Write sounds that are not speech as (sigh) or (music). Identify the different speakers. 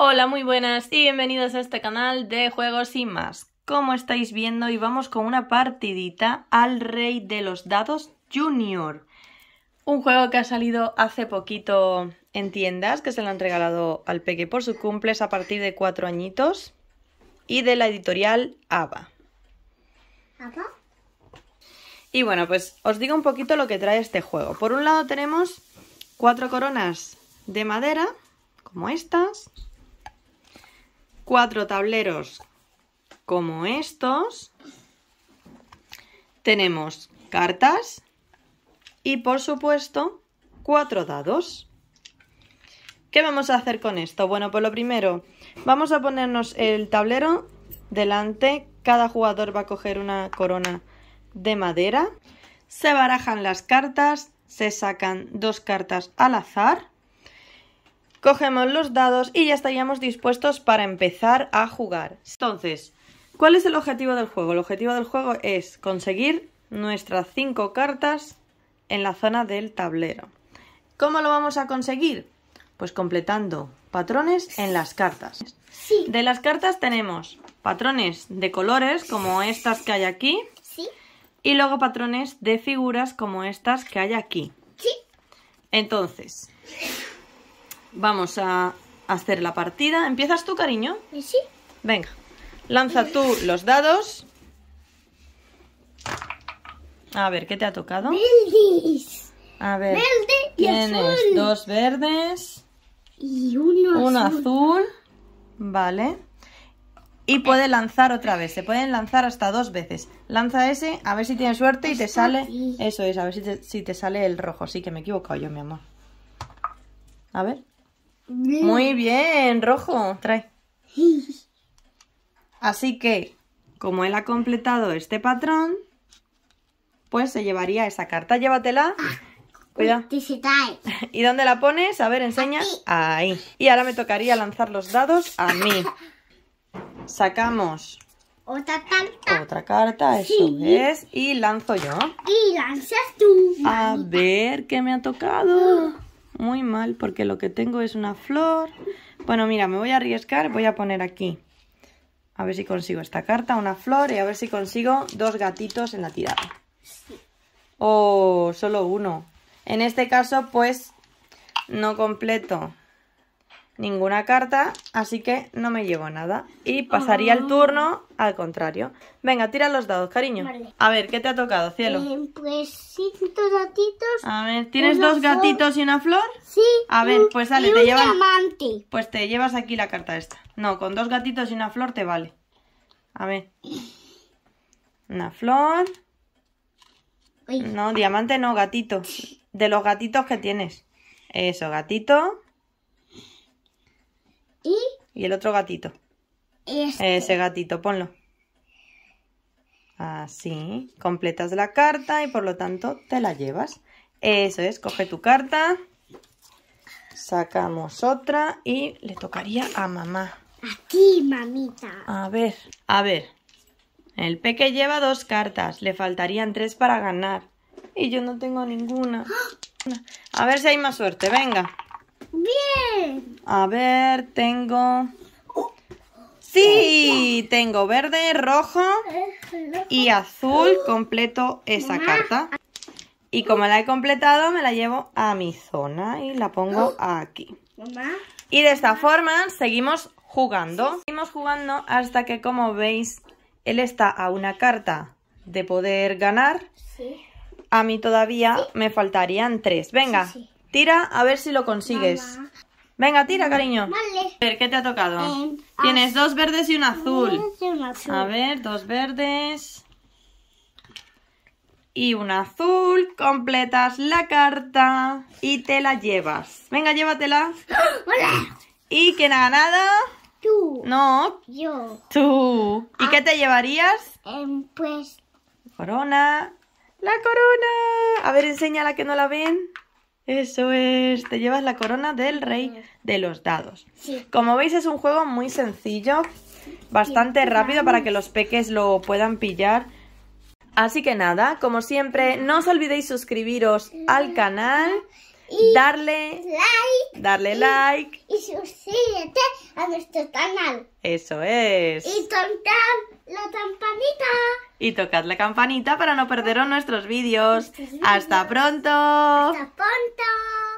Speaker 1: Hola, muy buenas y bienvenidos a este canal de Juegos y más. Como estáis viendo, y vamos con una partidita al Rey de los Dados Junior. Un juego que ha salido hace poquito en tiendas, que se lo han regalado al Peque por su cumples a partir de cuatro añitos. Y de la editorial ABA. ¿ABA? Y bueno, pues os digo un poquito lo que trae este juego. Por un lado tenemos cuatro coronas de madera, como estas cuatro tableros como estos, tenemos cartas y por supuesto cuatro dados. ¿Qué vamos a hacer con esto? Bueno, pues lo primero, vamos a ponernos el tablero delante. Cada jugador va a coger una corona de madera. Se barajan las cartas, se sacan dos cartas al azar Cogemos los dados y ya estaríamos dispuestos para empezar a jugar. Entonces, ¿cuál es el objetivo del juego? El objetivo del juego es conseguir nuestras cinco cartas en la zona del tablero. ¿Cómo lo vamos a conseguir? Pues completando patrones en las cartas. Sí. De las cartas tenemos patrones de colores como estas que hay aquí. Sí. Y luego patrones de figuras como estas que hay aquí. Sí. Entonces, Vamos a hacer la partida. ¿Empiezas tú, cariño? Sí. Venga, lanza tú los dados. A ver, ¿qué te ha tocado? A ver, Verde y tienes dos verdes. Y uno un azul. Vale. Y puede lanzar otra vez. Se pueden lanzar hasta dos veces. Lanza ese, a ver si tienes suerte y te sale... Eso es, a ver si si te sale el rojo. Sí, que me he equivocado yo, mi amor. A ver. Muy bien, rojo, trae. (laughs) Así que, como él ha completado este patrón, pues se llevaría esa carta. Llévatela. Ah, Cuidado. (laughs) ¿Y dónde la pones? A ver, enseñas. Ahí. Y ahora me tocaría lanzar los dados a mí. (laughs) Sacamos otra carta. Otra carta, eso es. Y lanzo yo. Y lanzas tú. A ver qué me ha tocado. Ah muy mal porque lo que tengo es una flor. Bueno, mira, me voy a arriesgar, voy a poner aquí. A ver si consigo esta carta, una flor y a ver si consigo dos gatitos en la tirada. O solo uno. En este caso, pues, no completo ninguna carta, así que no me llevo nada. Y pasaría el ah. turno al contrario. Venga, tira los dados, cariño. A ver, ¿qué te ha tocado, cielo? Eh, pues cinco gatitos. A ver, ¿tienes dos gatitos y una flor? Sí. A ver, pues dale, te Diamante. Pues te llevas aquí la carta esta. No, con dos gatitos y una flor te vale. A ver. Una flor. No, diamante no, gatito. De los gatitos que tienes. Eso, gatito. Y... el otro gatito. Este. Ese gatito, ponlo. Así, completas la carta y por lo tanto te la llevas. Eso es, coge tu carta, sacamos otra y le tocaría a mamá. A ti, mamita. A ver, a ver. El peque lleva dos cartas, le faltarían tres para ganar. Y yo no tengo ninguna. ¡Ah! A ver si hay más suerte, venga. Bien. A ver, tengo... Sí, tengo verde, rojo y azul. Completo esa carta. Y como la he completado, me la llevo a mi zona y la pongo aquí. Y de esta forma seguimos jugando. Seguimos jugando hasta que, como veis, él está a una carta de poder ganar. A mí todavía me faltarían tres. Venga, Tira a ver si lo consigues. Venga, tira, cariño. A ver, ¿qué te ha tocado? Eh, Tienes dos verdes y un azul. A ver, dos verdes. Y un azul. Completas la carta y te la llevas. Venga, llévatela. (gasps) ¿Y que ha ganado? Tú. No. Tú. ¿Y ah. qué te llevarías? Em, pues... Corona. ¡La corona! A ver, enséñala que no la ven. Eso es, te llevas la corona del rey de los dados. Como veis es un juego muy sencillo, bastante rápido para que los peques lo puedan pillar. Así que nada, como siempre, no os olvidéis suscribiros al canal darle like, darle like y suscríbete a nuestro canal. Eso es. Y tocar la campanita. Y tocad la campanita para no perderos nuestros vídeos. Hasta pronto. Hasta pronto.